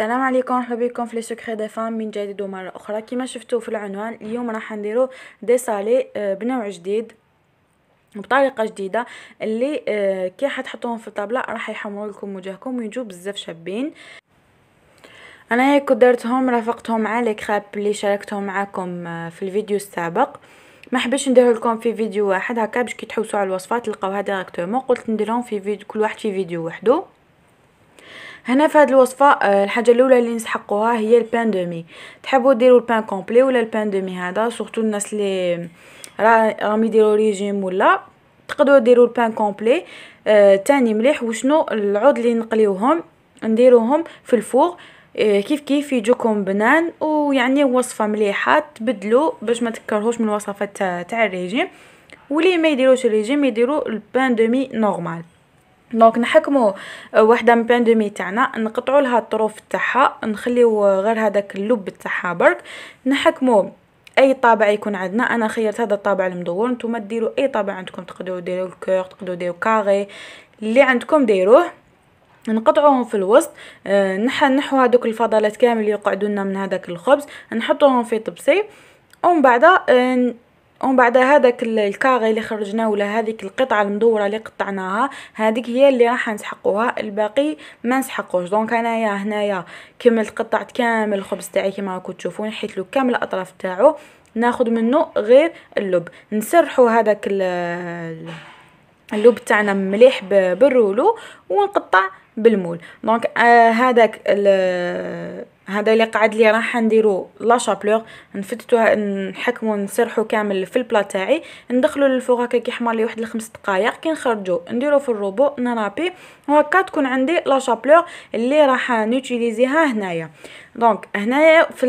السلام عليكم مرحبا بكم في لي سكري دي فام من جديد ومره اخرى كما شفتوا في العنوان اليوم راح نديرو دي سالي آه، بنوع جديد بطريقه جديده اللي آه، كي حتحطوهم في الطابله راح يحمروا لكم وجهكم ويجوا بزاف شابين انا هيك درتهم رافقتهم مع لي كريب اللي شاركتهم معكم آه، في الفيديو السابق ما حبيتش ندير لكم في فيديو واحد هكا باش كي تحوسوا على الوصفات تلقاوها ديريكتومون قلت نديرهم في فيديو كل واحد في فيديو وحده هنا في هذه الوصفه آه، الحاجه الاولى اللي نسحقوها هي البان دومي تحبوا ديروا البان كومبلي ولا البان دومي هذا سورتو الناس اللي راهم يديروا ريجيم ولا تقدروا ديروا البان كومبلي آه تاني مليح وشنو العود اللي نقليوهم نديروهم في الفوق آه، كيف كيف يجوكم بنان ويعني وصفه مليحه تبدلوا باش ما تكرهوش من الوصفات تاع الريجيم واللي ما يديروش الريجيم يديروا البان دومي نورمال دونك نحكمو وحده من بان دومي تاعنا نقطعو لها الطروف تاعها نخليو غير هذاك اللب تاعها برك نحكمو اي طابع يكون عندنا انا خيرت هذا الطابع المدور نتوما ديروا اي طابع عندكم تقدروا ديروا الكور تقدروا ديروا كاغي اللي عندكم ديروه نقطعوهم في الوسط آه، نح نحو هذوك الفضلات كامل اللي يقعدوا لنا من هذاك الخبز نحطوهم في طبسي ومن بعد آه، ومن بعد هذاك الكاغي اللي خرجناه ولا هذيك القطعه المدوره اللي قطعناها هذيك هي اللي راح نسحقوها الباقي ما نسحقوش دونك انايا هنايا كملت قطعت كامل الخبز تاعي كما راكم تشوفون حيت له كامل الاطراف تاعو ناخذ منه غير اللب نسرحوا هذاك اللب تاعنا مليح بالرولو ونقطع بالمول دونك آه هذاك هذا اللي قعد لي راح نديرو لا شابلوغ نفتتوها نحكمو نسرحو كامل في البلا تاعي ندخلو للفوق هكا حمر لي واحد الخمس دقائق كي نخرجو نديرو في الروبو نرابي وهكا تكون عندي لا شابلوغ اللي راح نوتيليزيها هنايا دونك هنايا في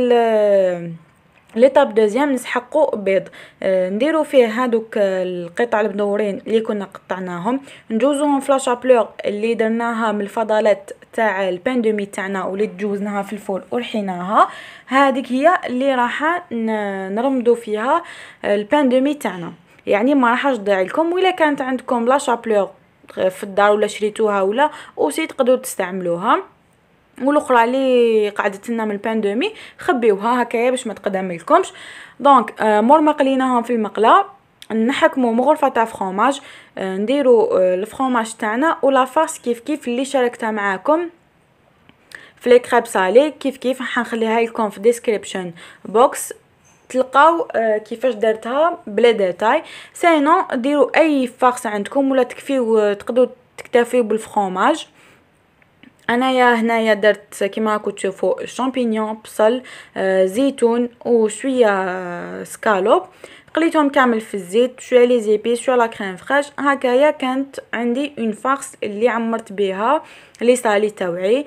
ليطاب دوزيام نسحقو بيض آه، نديرو فيه هادوك آه، القطع المدورين اللي كنا قطعناهم نجوزوهم في لاشابلوغ اللي درناها من الفضلات تاع البان دومي تاعنا واللي تجوزناها في الفول ورحيناها هذيك هي اللي راح نرمدو فيها آه، البان دومي تاعنا يعني ما راحش تضيع لكم ولا كانت عندكم لا في الدار ولا شريتوها ولا اوسي تقدروا تستعملوها والاخرى اللي قعدت لنا من الباندومي خبيوها هكايا باش ما لكمش دونك آه، مور ما قليناهم في المقله نحكمو مغرفه تاع فرماج آه، نديرو آه، الفرماج تاعنا ولا فاس كيف كيف اللي شاركتها معاكم في لي كريب سالي كيف كيف حنخليها لكم في ديسكريبشن بوكس تلقاو كيفاش درتها بلا ديتاي سينو ديروا اي فارس عندكم ولا تكفيو تقدروا تكتفيو بالفرماج انايا هنايا درت كيما راكم تشوفوا شامبينيون بصل زيتون وشويه سكالوب قليتهم كامل في الزيت شويه لي زيبي شويه لا كريم فريش هكايا كانت عندي اون فارس اللي عمرت بها لي سالي تاوعي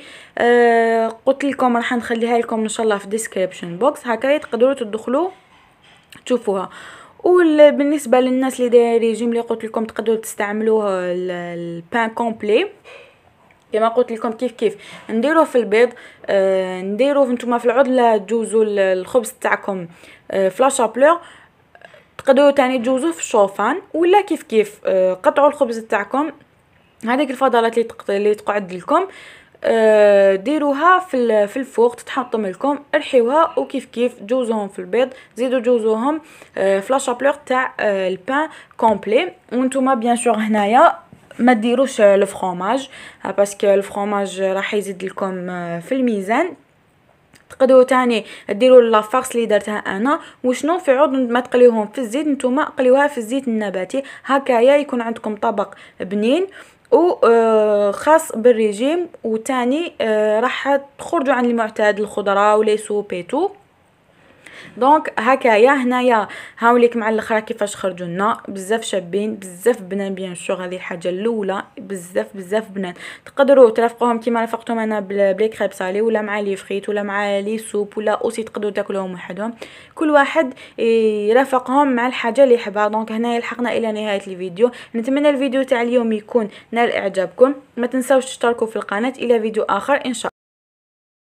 قلت لكم راح نخليها لكم ان شاء الله في ديسكريبشن بوكس هكايا تقدروا تدخلوا تشوفوها وبالنسبه للناس اللي دايرين ريجيم اللي قلت لكم تقدروا تستعملوه البان كومبلي كما قلت لكم كيف كيف نديروه في البيض آه نديروه نتوما في العضله تجوزوا الخبز تاعكم آه في لاشابلور تقدروا تاني تجوزوه في الشوفان ولا كيف كيف آه قطعوا الخبز تاعكم هذيك الفضلات اللي تقط... اللي تقعد لكم آه ديروها في في الفوق تتحطم لكم ارحيوها وكيف كيف جوزوهم في البيض زيدوا جوزوهم آه في لاشابلور تاع آه البان كومبلي وانتم بيان سور هنايا ما ديروش الفرomage باسكو الفرomage راح يزيد لكم آه، في الميزان تقدروا تاني ديروا لافارس اللي درتها انا وشنو في عود ما تقليوهم في الزيت نتوما قليوها في الزيت النباتي هكايا يكون عندكم طبق بنين آه، خاص بالريجيم وتاني آه، راح تخرجوا عن المعتاد الخضره ولي سوبيتو دونك هكايا هنايا هاوليك مع الاخر كيفاش خرجوا لنا بزاف شابين بزاف بنان بيان شو هذه الحاجه الاولى بزاف بزاف بنان تقدروا ترافقوهم كيما رافقتهم انا بلي كريب سالي ولا مع لي فريت ولا مع لي سوب ولا اوسي تقدروا تاكلوهم وحدهم كل واحد يرافقهم مع الحاجه اللي يحبها دونك هنايا لحقنا الى نهايه الفيديو نتمنى الفيديو تاع اليوم يكون نال اعجابكم ما تنساوش تشتركوا في القناه الى فيديو اخر ان شاء الله